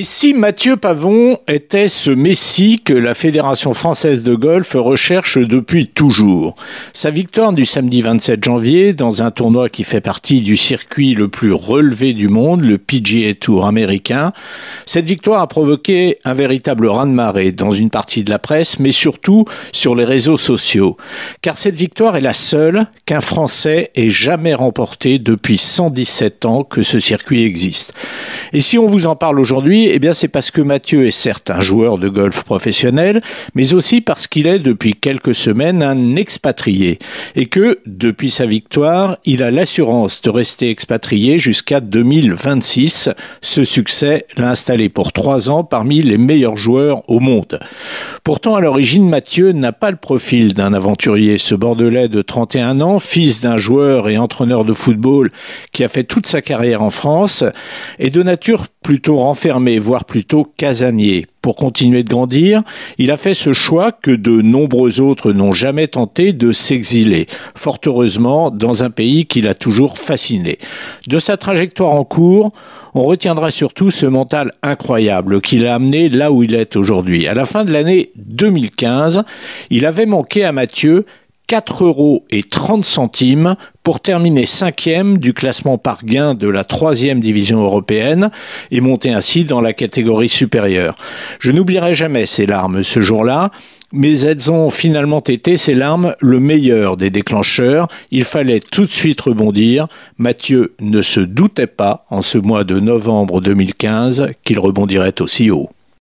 Et si Mathieu Pavon était ce messie que la Fédération française de golf recherche depuis toujours Sa victoire du samedi 27 janvier dans un tournoi qui fait partie du circuit le plus relevé du monde, le PGA Tour américain, cette victoire a provoqué un véritable raz-de-marée dans une partie de la presse, mais surtout sur les réseaux sociaux. Car cette victoire est la seule qu'un Français ait jamais remportée depuis 117 ans que ce circuit existe. Et si on vous en parle aujourd'hui, eh bien, c'est parce que Mathieu est certes un joueur de golf professionnel, mais aussi parce qu'il est depuis quelques semaines un expatrié et que, depuis sa victoire, il a l'assurance de rester expatrié jusqu'à 2026. Ce succès l'a installé pour trois ans parmi les meilleurs joueurs au monde. Pourtant, à l'origine, Mathieu n'a pas le profil d'un aventurier. Ce Bordelais de 31 ans, fils d'un joueur et entraîneur de football qui a fait toute sa carrière en France, est de nature plutôt renfermé voire plutôt casanier. Pour continuer de grandir, il a fait ce choix que de nombreux autres n'ont jamais tenté de s'exiler, fort heureusement dans un pays qui l'a toujours fasciné. De sa trajectoire en cours, on retiendra surtout ce mental incroyable qui l'a amené là où il est aujourd'hui. À la fin de l'année 2015, il avait manqué à Mathieu 4 euros et 30 centimes pour terminer cinquième du classement par gain de la troisième division européenne et monter ainsi dans la catégorie supérieure. Je n'oublierai jamais ces larmes ce jour-là, mais elles ont finalement été, ces larmes, le meilleur des déclencheurs. Il fallait tout de suite rebondir. Mathieu ne se doutait pas, en ce mois de novembre 2015, qu'il rebondirait aussi haut.